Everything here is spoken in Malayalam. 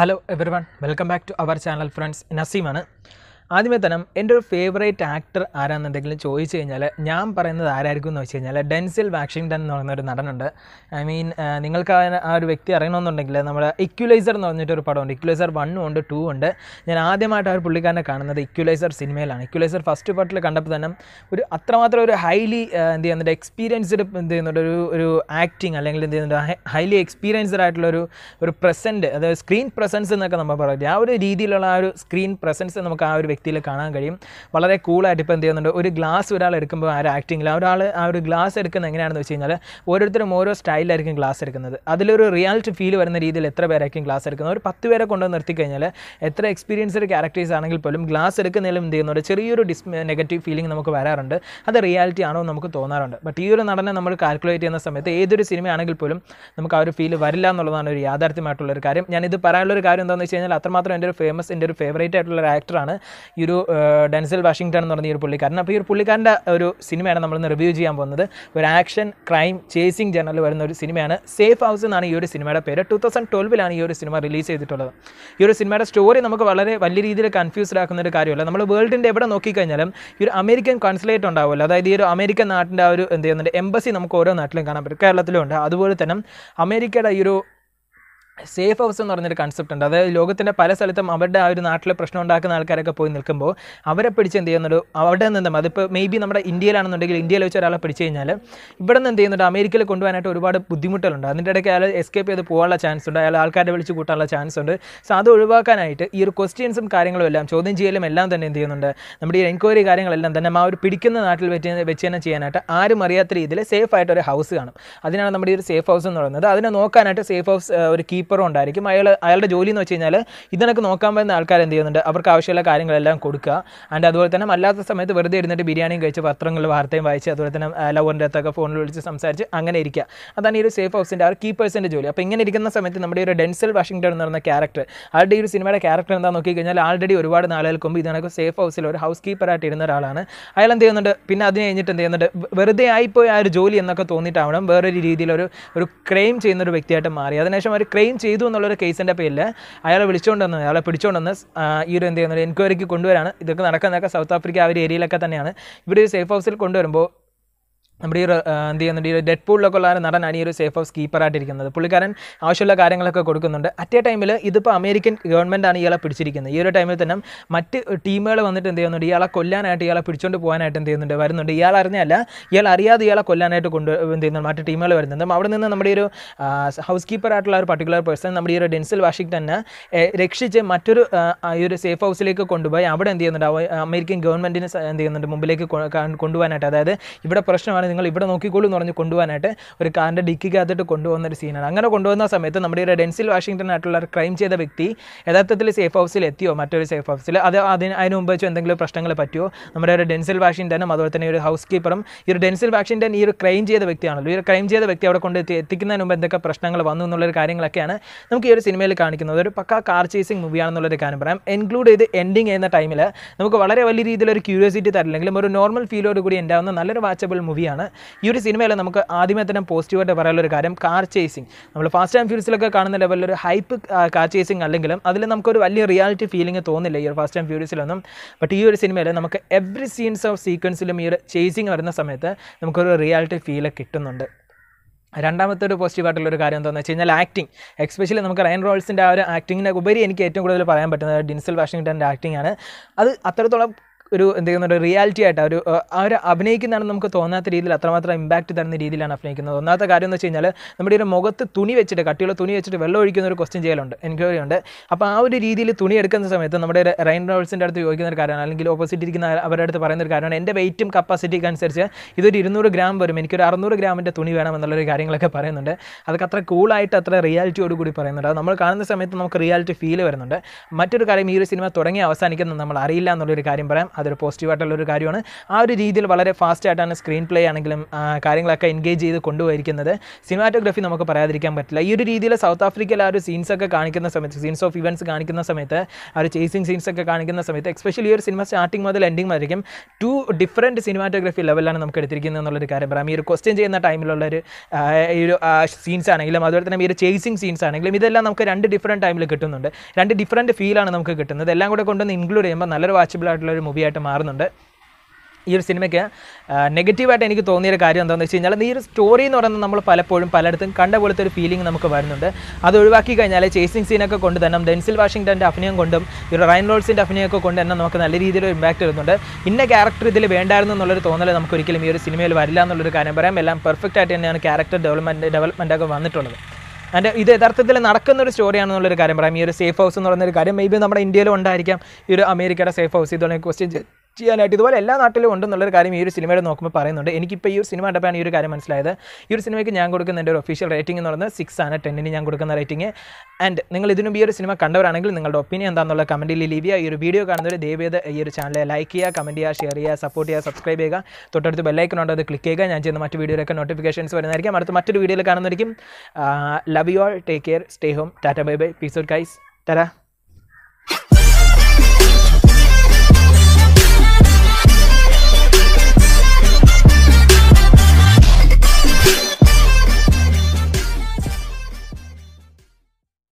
hello everyone welcome back to our channel friends നസീമാണ് ആദ്യമേ തന്നെ എൻ്റെ ഒരു ഫേവറേറ്റ് ആക്ടർ ആരാണെന്നുണ്ടെങ്കിലും ചോദിച്ചു കഴിഞ്ഞാൽ ഞാൻ പറയുന്നത് ആരായിരിക്കും എന്ന് വെച്ച് കഴിഞ്ഞാൽ ഡെൻസിൽ വാഷിങ്ടൺ എന്ന് പറയുന്ന ഒരു നടനുണ്ട് ഐ മീൻ നിങ്ങൾക്ക് ആ ഒരു വ്യക്തി അറിയണമെന്നുണ്ടെങ്കിൽ നമ്മുടെ ഇക്വലൈസർ എന്ന് പറഞ്ഞിട്ടൊരു പടമുണ്ട് ഇക്വലൈസർ വണ്ണും ഉണ്ട് ടൂ ഉണ്ട് ഞാൻ ആദ്യമായിട്ട് ആ ഒരു പുള്ളിക്കാരനെ കാണുന്നത് ഇക്വലൈസർ സിനിമയിലാണ് ഇക്വലൈസർ ഫസ്റ്റ് പാർട്ടിൽ കണ്ടപ്പോൾ തന്നെ ഒരു അത്രമാത്രം ഒരു ഹൈലി എന്ത് ചെയ്യുന്നുണ്ട് എക്സ്പീരിയൻസ്ഡ് എന്ത് ചെയ്യുന്നുണ്ട് ഒരു ഒരു ആക്ടിങ് അല്ലെങ്കിൽ എന്ത് ചെയ്യുന്നുണ്ട് ഹൈലി എക്സ്പീരിയൻസ്ഡ് ആയിട്ടുള്ള ഒരു ഒരു പ്രസൻറ്റ് അതായത് സ്ക്രീൻ പ്രസൻസ് എന്നൊക്കെ നമ്മൾ പറയുന്നത് ആ ഒരു രീതിയിലുള്ള ആ ഒരു സ്ക്രീൻ പ്രസൻസ് നമുക്ക് ആ ഒരു വ്യക്തിയിൽ കാണാൻ കഴിയും വളരെ കൂളായിട്ട് ഇപ്പോൾ എന്ത് ചെയ്യുന്നുണ്ട് ഒരു ഗ്ലാസ് ഒരാൾ എടുക്കുമ്പോൾ ആ ഒരു ആക്ടിങ്ങിൽ ഒരാൾ ആ ഒരു ഗ്ലാസ് എടുക്കുന്നത് എങ്ങനെയാണെന്ന് വെച്ച് കഴിഞ്ഞാൽ ഓരോരുത്തരും ഓരോ സ്റ്റൈലായിരിക്കും ഗ്ലാസ് എടുക്കുന്നത് അതിലൊരു റിയാലിറ്റി ഫീൽ വരുന്ന രീതിയിൽ എത്ര പേരായിരിക്കും ഗ്ലാസ് എടുക്കുന്നത് ഒരു പത്ത് പേരെ കൊണ്ടുവന്ന് നിർത്തി കഴിഞ്ഞാൽ എത്ര എക്സ്പീരിയൻസ്ഡ് ക്യാരക്ടേഴ്സ് ആണെങ്കിൽ പോലും ഗ്ലാസ് എടുക്കുന്നതിലും എന്ത് ചെയ്യുന്നുണ്ട് ചെറിയൊരു ഡിസ് നെഗറ്റീവ് ഫീലിംഗ് നമുക്ക് വരാറുണ്ട് അത് റിയാലിറ്റി ആണോ നമുക്ക് തോന്നാറുണ്ട് ബട്ട് ഈ ഒരു നടനെ നമ്മൾ കാൽക്കുലേറ്റ് ചെയ്യുന്ന സമയത്ത് ഏതൊരു സിനിമയാണെങ്കിൽ പോലും നമുക്ക് ആ ഒരു ഫീൽ വരില്ല എന്നുള്ളതാണ് ഒരു യാഥാർത്ഥ്യമായിട്ടുള്ള ഒരു കാര്യം ഞാനിത് പറയാനുള്ളൊരു കാര്യം എന്താണെന്ന് വെച്ച് കഴിഞ്ഞാൽ അത്രമാത്രം എൻ്റെ ഒരു ഫേമസ് എൻ്റെ ഒരു ഫേവറേറ്റ് ആയിട്ടുള്ള ഒരു ആക്ടറാണ് ഈ ഒരു ഡെൻസൽ വാഷിങ്ടൺ എന്ന് പറഞ്ഞ ഈ ഒരു പുള്ളിക്കാരൻ അപ്പോൾ ഈ ഒരു പുള്ളിക്കാരൻ്റെ ഒരു സിനിമയാണ് നമ്മൾ റിവ്യൂ ചെയ്യാൻ പോകുന്നത് ഒരു ആക്ഷൻ ക്രൈം ചേസിങ് ജേണൽ വരുന്ന ഒരു സിനിമയാണ് സേഫ് ഹൗസ് എന്നാണ് ഈ ഒരു സിനിമയുടെ പേര് ടു തൗസൻഡ് ട്വൽവിലാണ് ഈ ഒരു സിനിമ റിലീസ് ചെയ്തിട്ടുള്ളത് ഈ ഒരു സിനിമയുടെ സ്റ്റോറി നമുക്ക് വളരെ വലിയ രീതിയിൽ കൺഫ്യൂസ്ഡ് ആക്കുന്ന ഒരു കാര്യമല്ല നമ്മൾ വേൾഡിൻ്റെ എവിടെ നോക്കിക്കഴിഞ്ഞാലും ഈ ഒരു അമേരിക്കൻ കോൺസുലേറ്റ് ഉണ്ടാവുമല്ലോ അതായത് ഈ ഒരു അമേരിക്കൻ നാട്ടിൻ്റെ ആ ഒരു എന്ത് ചെയ്യുന്നുണ്ട് എംബസി നമുക്ക് ഓരോ നാട്ടിലും കാണാൻ പറ്റും കേരളത്തിലും ഉണ്ട് അതുപോലെ തന്നെ അമേരിക്കയുടെ ഈ ഒരു സേഫ് ഹൗസ് എന്ന് പറഞ്ഞൊരു കൺസെപ്റ്റ് ഉണ്ട് അതായത് ലോകത്തിൻ്റെ പല സ്ഥലത്തും അവരുടെ ആ ഒരു നാട്ടിലെ പ്രശ്നം ഉണ്ടാക്കുന്ന ആൾക്കാരൊക്കെ പോയി നിൽക്കുമ്പോൾ അവരെ പിടിച്ച് എന്ത് ചെയ്യുന്നുണ്ട് അവിടെ നിന്നും അതിപ്പോൾ മേ ബി നമ്മുടെ ഇന്ത്യയിലാണെന്നുണ്ടെങ്കിൽ ഇന്ത്യയിൽ വെച്ച് ഒരാളെ പിടിച്ചു കഴിഞ്ഞാൽ ഇവിടെ നിന്ന് എന്ത് ചെയ്യുന്നുണ്ട് അമേരിക്കയിൽ കൊണ്ടുപോകാനായിട്ട് ഒരുപാട് ബുദ്ധിമുട്ടുകളുണ്ട് അതിൻ്റെ ഇടയ്ക്ക് അയാൾ എസ്കേപ്പ് ചെയ്ത് പോകാനുള്ള ചാൻസ് ഉണ്ട് അയാൾ ആൾക്കാരെ വിളിച്ച് കൂട്ടാനുള്ള ചാൻസ് ഉണ്ട് സോ അത് ഒഴിവാക്കാനായിട്ട് ഈ ഒരു ക്വസ്റ്റ്യൻസും കാര്യങ്ങളും എല്ലാം ചോദ്യം ചെയ്യലും എല്ലാം തന്നെ എന്ത് ചെയ്യുന്നുണ്ട് നമ്മുടെ ഈ എൻക്വയറി കാര്യങ്ങളെല്ലാം തന്നെ ആ ഒരു പിടിക്കുന്ന നാട്ടിൽ വെച്ച് വെച്ച് തന്നെ ചെയ്യാനായിട്ട് ആരും അറിയാത്ത രീതിയിൽ സേഫ് ആയിട്ട് ഒരു ഹൗസ് കാണും അതിനാണ് നമ്മുടെ ഈ ഒരു സേഫ് ഹൗസ് എന്ന് പറയുന്നത് അതിനെ നോക്കാനായിട്ട് സേഫ് ഹൗസ് ഒരു കീപ്പ് ഹെൽപ്പറും ഉണ്ടായിരിക്കും അയാൾ അയാളുടെ ജോലി എന്ന് വെച്ച് കഴിഞ്ഞാൽ ഇതിനൊക്കെ നോക്കാൻ പറ്റുന്ന ആൾക്കാർ എന്ത് ചെയ്യുന്നുണ്ട് അവർക്ക് ആവശ്യമുള്ള കാര്യങ്ങളെല്ലാം കൊടുക്കുക ആൻഡ് അതുപോലെ തന്നെ അല്ലാത്ത സമയത്ത് വെറുതെ ഇരുന്നിട്ട് ബിരിയാണിയും കഴിച്ച് പത്രങ്ങൾ വാർത്തയും വായിച്ച് അതുപോലെ തന്നെ ലവറിൻ്റെ അകത്തൊക്കെ ഫോണിൽ വിളിച്ച് സംസാരിച്ച് അങ്ങനെ ഇരിക്കുക അതാണ് ഈ ഒരു സേഫ് ഹൗസിൻ്റെ ആ ഒരു കീപ്പേഴ്സിൻ്റെ ജോലി അപ്പോൾ ഇങ്ങനെ ഇരിക്കുന്ന സമയത്ത് നമ്മുടെ ഒരു ഡെൻസൽ വാഷിംഗ്ടൺ എന്ന് പറയുന്ന ക്യാരക്ടർ ആളുടെ ഈ ഒരു സിനിമയുടെ ക്യാരക്ടർ എന്താ നോക്കി കഴിഞ്ഞാൽ ആൾറെഡി ഒരുപാട് നാളുകൾക്ക് മുമ്പ് ഇതിനൊക്കെ സേഫ് ഹൗസിൽ ഒരു ഹൗസ് കീപ്പറായിട്ട് ഇരുന്ന ഒരാളാണ് അയാൾ എന്ത് ചെയ്യുന്നുണ്ട് പിന്നെ അതിന് കഴിഞ്ഞിട്ട് എന്ത് ചെയ്യുന്നുണ്ട് വെറുതെ ആയിപ്പോയി ആ ഒരു ജോലി എന്നൊക്കെ തോന്നിയിട്ടാവണം വേറൊരു രീതിയിൽ ഒരു ഒരു ക്രൈം ചെയ്യുന്ന ഒരു വ്യക്തിയായിട്ട് മാറി അതിനുശേഷം ഒരു ക്രൈം ചെയ്തു എന്നുള്ളൊരു കേസിൻ്റെ പേരിൽ അയാളെ വിളിച്ചുകൊണ്ട് അയാളെ പിടിച്ചുകൊണ്ടുവന്ന് ഈ ഒരു എന്ത് ചെയ്യുന്നത് എൻക്വയറിക്ക് കൊണ്ടുവരാണ് ഇതൊക്കെ നടക്കുന്നതൊക്കെ സൗത്ത് ആഫ്രിക്ക ആ ഒരു ഏരിയയിലൊക്കെ തന്നെയാണ് ഇവിടെ ഒരു സേഫ് ഹൗസിൽ കൊണ്ടുവരുമ്പോൾ നമ്മുടെ ഈ എന്ത് ചെയ്യുന്നുണ്ട് ഈ ഡെഡ് പൂളിലൊക്കെ ഉള്ള നടനാണ് ഈ ഒരു സേഫ് ഹൗസ് ഇരിക്കുന്നത് പുള്ളിക്കാരൻ ആവശ്യമുള്ള കാര്യങ്ങളൊക്കെ കൊടുക്കുന്നുണ്ട് അറ്റ് എ ടൈമിൽ ഇതിപ്പോൾ അമേരിക്കൻ ഗവൺമെൻറ്റാണ് ഇയാളെ പിടിച്ചിരിക്കുന്നത് ഈ ഒരു ടൈമിൽ തന്നെ മറ്റ് ടീമുകൾ വന്നിട്ട് എന്ത് ചെയ്യുന്നുണ്ട് ഇയാളെ കൊല്ലാനായിട്ട് ഇയാളെ പിടിച്ചുകൊണ്ട് പോകാനായിട്ട് എന്ത് ചെയ്യുന്നുണ്ട് വരുന്നുണ്ട് ഇയാൾ അറിഞ്ഞല്ല ഇയാൾ അറിയാതെ ഇയാളെ കൊല്ലാനായിട്ട് കൊണ്ട് എന്ത് ചെയ്യുന്നുണ്ട് മറ്റ് ടീമുകൾ വരുന്നുണ്ട് അവിടെ നിന്ന് നമ്മുടെ ഒരു ഹൗസ് കീപ്പറായിട്ടുള്ള ഒരു പർട്ടിക്കുലർ പേഴ്സൺ നമ്മുടെ ഈ ഒരു ഡെൻസിൽ വാഷിങ്ടനെ രക്ഷിച്ച് മറ്റൊരു ഈ ഒരു സേഫ് ഹൗസിലേക്ക് കൊണ്ടുപോയി അവിടെ എന്ത് ചെയ്യുന്നുണ്ട് അമേരിക്കൻ ഗവൺമെൻറ്റിന് എന്ത് ചെയ്യുന്നുണ്ട് മുമ്പിലേക്ക് കൊണ്ടുപോകാനായിട്ട് അതായത് ഇവിടെ പ്രശ്നമാണ് നിങ്ങൾ ഇവിടെ നോക്കിക്കോളൂ എന്ന് പറഞ്ഞ് കൊണ്ടുപോകാനായിട്ട് ഒരു കാറിൻ്റെ ഡിക്കിക്കകത്തിട്ട് കൊണ്ടുപോകുന്ന ഒരു സീനാണ് അങ്ങനെ കൊണ്ടുവന്ന സമയത്ത് നമ്മുടെ ഒരു ഡെൻസിൽ വാഷിംഗ്ടൺ ആയിട്ടുള്ള ഒരു ക്രൈം ചെയ്ത വ്യക്തി യഥാർത്ഥത്തിൽ സേഫ് ഹൗസിൽ എത്തിയോ മറ്റൊരു സേഫ് ഹൗസിൽ അത് അതിന് അതിന് മുമ്പ് വെച്ചോ എന്തെങ്കിലും പ്രശ്നങ്ങൾ പറ്റിയോ നമ്മുടെ ഒരു ഡെൻസിൽ വാഷിംഗ്ടനും അതുപോലെ തന്നെ ഒരു ഹൗസ് കീപ്പറും ഈ ഒരു ഡെൻസിൽ വാഷിംഗ്ടൺ ഈ ഒരു ക്രൈം ചെയ്ത വ്യക്തിയാണല്ലോ ഈ ഒരു ക്രൈം ചെയ്ത വ്യക്തി അവിടെ കൊണ്ട് എത്തിക്കുന്നതിന് മുമ്പ് എന്തൊക്കെ പ്രശ്നങ്ങൾ വന്നു എന്നുള്ളൊരു കാര്യങ്ങളൊക്കെയാണ് നമുക്ക് ഈ ഒരു സിനിമയിൽ കാണിക്കുന്നത് ഒരു പക്ക കാർ ചേസിങ് മൂവിയാണെന്നുള്ളൊരു കാര്യം പറയാം ഇൻക്ലൂഡ് ചെയ്ത് എൻഡിങ് ചെയ്യുന്ന ടൈമിൽ നമുക്ക് വളരെ വലിയ രീതിയിലൊരു ക്യൂരിയോസിറ്റി തരില്ലെങ്കിലും ഒരു നോർമൽ ഫീലോട് കൂടി ഉണ്ടാവുന്ന നല്ലൊരു വാച്ചബിൾ മൂവിയാണ് സിനിമയാണ് ഈ ഒരു സിനിമയിൽ നമുക്ക് ആദ്യമേ തന്നെ പോസിറ്റീവായിട്ട് പറയാനുള്ള ഒരു കാര്യം കാർ ചേസിങ് നമ്മൾ ഫാസ്റ്റ് ആൻഡ് ഫ്യൂരിസിലൊക്കെ കാണുന്ന ലെവലിൽ ഒരു ഹൈപ്പ് കാർ ചേസിങ് അല്ലെങ്കിലും അതിൽ നമുക്കൊരു വലിയ റിയാലിറ്റി ഫീലിംഗ് തോന്നില്ല ഈ ഒരു ഫാസ്റ്റ് ആൻഡ് ഫ്യൂരിസിലൊന്നും ബട്ട് ഈ ഒരു സിനിമയിൽ നമുക്ക് എവറി സീൻസ് ഓഫ് സീക്വൻസിലും ഈ ഒരു ചേസിങ് വരുന്ന സമയത്ത് നമുക്കൊരു റിയാലിറ്റി ഫീല് കിട്ടുന്നുണ്ട് രണ്ടാമത്തെ ഒരു പോസിറ്റീവ് ആയിട്ടുള്ള ഒരു കാര്യം എന്താണെന്ന് വെച്ച് കഴിഞ്ഞാൽ ആക്ടിങ് എക്സ്പെഷ്യലി നമുക്ക് റയൻ റോൾസിൻ്റെ ആ ഒരു ആക്ടിങ്ങിനെ ഉപരി എനിക്ക് ഏറ്റവും കൂടുതൽ പറയാൻ പറ്റുന്നത് ഡിൻസൽ വാഷിങ്ടൻ്റെ ആക്ടിങ് ആണ് അത് അത്രത്തോളം ഒരു എന്തെങ്കിലും ഒരു റിയാലിറ്റി ആയിട്ട് ഒരു അവർ അഭിനയിക്കുന്നതാണെന്ന് നമുക്ക് തോന്നാത്ത രീതിയിൽ അത്രമാത്രം ഇമ്പാക്റ്റ് തരുന്ന രീതിയിലാണ് അഭിനയിക്കുന്നത് ഒന്നാമത്തെ കാര്യം എന്ന് വെച്ച് കഴിഞ്ഞാൽ നമ്മുടെ ഒരു മുഖത്ത് തുണി വെച്ചിട്ട് കട്ടിയുള്ള തുണി വെച്ചിട്ട് വെള്ളം ഒഴിക്കുന്ന ഒരു ക്വസ്റ്റ്യൻ ചെയ്യലുണ്ട് എൻക്വയറി ഉണ്ട് അപ്പോൾ ആ ഒരു രീതിയിൽ തുണി എടുക്കുന്ന സമയത്ത് നമ്മുടെ റൈൻ റോൾസിൻ്റെ അടുത്ത് ചോദിക്കുന്ന ഒരു കാര്യമാണ് അല്ലെങ്കിൽ ഓപ്പോസിറ്റ് ഇരിക്കുന്ന അവരുടെ അടുത്ത് പറയുന്ന ഒരു കാര്യമാണ് എൻ്റെ വെയിറ്റും കപ്പാസിറ്റിക്ക് അനുസരിച്ച് ഇതൊരു ഇരുന്നൂറ് ഗ്രാം വരും എനിക്കൊരു അറുന്നൂറ് ഗ്രാമിൻ്റെ തുണി വേണം എന്നുള്ളൊരു കാര്യങ്ങളൊക്കെ പറയുന്നുണ്ട് അതൊക്കെ അത്ര കൂളായിട്ട് അത്ര റിയാലിറ്റിയോട് കൂടി പറയുന്നുണ്ട് അത് നമ്മൾ കാണുന്ന സമയത്ത് നമുക്ക് റിയാലിറ്റി ഫീൽ വരുന്നുണ്ട് മറ്റൊരു കാര്യം ഈ ഒരു സിനിമ തുടങ്ങി അവസാനിക്കുന്നത് നമ്മൾ അറിയില്ല എന്നുള്ളൊരു കാര്യം പറയാം അതൊരു പോസിറ്റീവായിട്ടുള്ളൊരു കാര്യമാണ് ആ ഒരു രീതിയിൽ വളരെ ഫാസ്റ്റ് ആയിട്ടാണ് സ്ക്രീൻ പ്ലേ ആണെങ്കിലും കാര്യങ്ങളൊക്കെ എൻഗേജ് ചെയ്ത് കൊണ്ടുപോയിരിക്കുന്നത് സിനിമാറ്റോഗ്രഫി നമുക്ക് പറയാതിരിക്കാൻ പറ്റില്ല ഈ ഒരു രീതിയിൽ സൗത്ത് ആഫ്രിക്കയിൽ ആ ഒരു സീൻസൊക്കെ കാണിക്കുന്ന സമയത്ത് സീൻസ് ഓഫ് ഇവൻസ് കാണിക്കുന്ന സമയത്ത് ആ ഒരു ചേസിങ് സീൻസൊക്കെ കാണിക്കുന്ന സമയത്ത് എക്സ്പെഷ്യലി ഈ ഒരു സിനിമ സ്റ്റാർട്ടിംഗ് മുതൽ എൻഡിംഗ് വരയ്ക്കും ടു ഡിഫറൻറ്റ് സിനിമാറ്റോഗ്രഫി ലെവലാണ് നമുക്ക് എടുത്തിരിക്കുന്നത് എന്നുള്ളൊരു കാര്യം പറയാം ഈ ഒരു ക്വസ്റ്റ്യൻ ചെയ്യുന്ന ടൈമിലുള്ള ഒരു ഈ ഒരു സീൻസ് ആണെങ്കിലും അതുപോലെ തന്നെ ഈ ഒരു ചേസിങ് സീൻസ് ആണെങ്കിലും ഇതെല്ലാം നമുക്ക് രണ്ട് ഡിഫറൻറ്റ് ടൈമിൽ കിട്ടുന്നുണ്ട് രണ്ട് ഡിഫറൻറ്റ് ഫീലാണ് നമുക്ക് കിട്ടുന്നത് എല്ലാം കൂടെ കൊണ്ടുവന്ന് ഇൻക്ലൂഡ് ചെയ്യുമ്പോൾ നല്ലൊരു വാച്ചബിൾ ആയിട്ടുള്ള ഒരു മൂവി ആയിട്ട് മാറുന്നുണ്ട് ഈ ഒരു സിനിമയ്ക്ക് നെഗറ്റീവായിട്ട് എനിക്ക് തോന്നിയൊരു കാര്യം എന്താണെന്ന് വെച്ച് കഴിഞ്ഞാൽ ഈ ഒരു സ്റ്റോറി എന്ന് പറയുന്നത് നമ്മൾ പലപ്പോഴും പലയിടത്തും കണ്ട പോലത്തെ ഒരു ഫീലിംഗ് നമുക്ക് വരുന്നുണ്ട് അത് ഒഴിവാക്കി കഴിഞ്ഞാൽ ചേസിങ് സീനൊക്കെ കൊണ്ട് തന്നെ ഡെൻസിൽ വാഷിങ്ടൻ്റെ അഭിനയം കൊണ്ടും ഈ റൈൻ റോൾസിൻ്റെ അഭിനയമൊക്കെ കൊണ്ട് തന്നെ നമുക്ക് നല്ല രീതിയിൽ ഇമ്പാക്റ്റ് വരുന്നുണ്ട് ഇന്ന ക്യാരക്ടർ ഇതിൽ വേണ്ടായിരുന്നു എന്നുള്ളൊരു തോന്നൽ നമുക്ക് ഒരിക്കലും ഈ ഒരു സിനിമയിൽ വരില്ല എന്നുള്ളൊരു കാര്യം പറയാം എല്ലാം പെർഫെക്റ്റ് ആയിട്ട് തന്നെയാണ് ക്യാരക്ടർ ഡെവലപ്മെൻറ്റ് ഡെവലപ്മെൻ്റ് വന്നിട്ടുള്ളത് ആൻഡ് ഇത് യഥാർത്ഥത്തിൽ നടക്കുന്ന ഒരു സ്റ്റോറിയാണെന്നുള്ളൊരു കാര്യം പറയാം ഈ ഒരു സേഫ് ഹൗസ് എന്ന് പറയുന്ന ഒരു കാര്യം മേ ബി നമ്മുടെ ഇന്ത്യയിലും ഉണ്ടായിരിക്കാം ഈ ഒരു അമേരിക്കയുടെ സേഫ് ഹൗസ് ഇതുപോലെ ക്വസ്റ്റ്യൻ ചെയ്യാനായിട്ട് ഇതുപോലെ എല്ലാ നാട്ടിലും ഉണ്ടെന്നുള്ളൊരു കാര്യം ഈ ഒരു സിനിമയുടെ നോക്കുമ്പോൾ പറയുന്നുണ്ട് എനിക്കിപ്പോൾ ഈ ഒരു സിനിമ കണ്ടപ്പോൾ ഈ ഒരു കാര്യം മനസ്സിലായത് ഈ ഒരു സിനിമയ്ക്ക് ഞാൻ കൊടുക്കുന്ന എൻ്റെ ഒരു ഒഫീഷ്യൽ റേറ്റിംഗ് എന്ന് പറയുന്നത് സിക്സ് ആണ് ടെന്നിന് ഞാൻ കൊടുക്കുന്ന റേറ്റിംഗ് ആൻഡ് നിങ്ങൾ ഇതിനും ഈ ഒരു സിനിമ കണ്ടവരാണെങ്കിൽ നിങ്ങളുടെ ഒപ്പീനിയൻ എന്താണെന്നുള്ള കമൻറ്റിൽ ലീവ് ചെയ്യുക ഈ ഒരു വീഡിയോ കാണുന്നവർ ദയവേത് ഈ ഒരു ചാനൽ ലൈക്ക് ചെയ്യുക കമൻറ്റ് ചെയ്യുക ഷെയർ ചെയ്യുക സപ്പോർട്ട് ചെയ്യുക സബ്സ്ക്രൈബ് ചെയ്യുക തൊട്ടടുത്ത് ബെല്ലൈക്കൺ ഉണ്ടോ അത് ക്ലിക്ക് ചെയ്യുക ഞാൻ ചെയ്യുന്ന മറ്റു വീഡിയോയിലൊക്കെ നോട്ടിഫിക്കേഷൻസ് വരുന്നതായിരിക്കും അടുത്ത മറ്റൊരു വീഡിയോയിൽ കാണുന്നതായിരിക്കും love you all take care stay home tata bye bye peace out guys തരാ